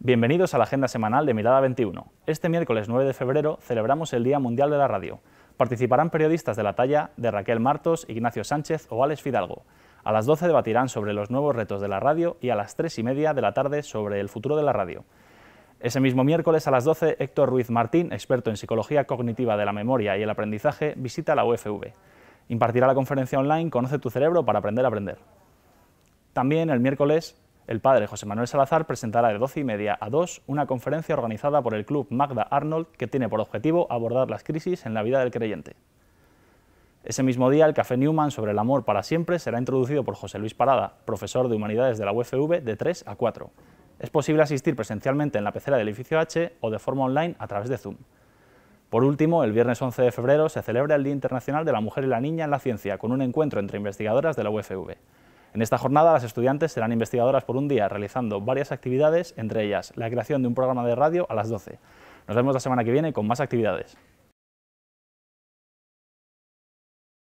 Bienvenidos a la agenda semanal de Mirada 21. Este miércoles 9 de febrero celebramos el Día Mundial de la Radio. Participarán periodistas de la talla de Raquel Martos, Ignacio Sánchez o Alex Fidalgo. A las 12 debatirán sobre los nuevos retos de la radio y a las 3 y media de la tarde sobre el futuro de la radio. Ese mismo miércoles a las 12, Héctor Ruiz Martín, experto en psicología cognitiva de la memoria y el aprendizaje, visita la UFV. Impartirá la conferencia online Conoce tu cerebro para aprender a aprender. También el miércoles el padre José Manuel Salazar presentará de 12 y media a 2 una conferencia organizada por el Club Magda Arnold que tiene por objetivo abordar las crisis en la vida del creyente. Ese mismo día, el Café Newman sobre el amor para siempre será introducido por José Luis Parada, profesor de Humanidades de la UFV, de 3 a 4. Es posible asistir presencialmente en la pecera del edificio H o de forma online a través de Zoom. Por último, el viernes 11 de febrero se celebra el Día Internacional de la Mujer y la Niña en la Ciencia, con un encuentro entre investigadoras de la UFV. En esta jornada las estudiantes serán investigadoras por un día, realizando varias actividades, entre ellas la creación de un programa de radio a las 12. Nos vemos la semana que viene con más actividades.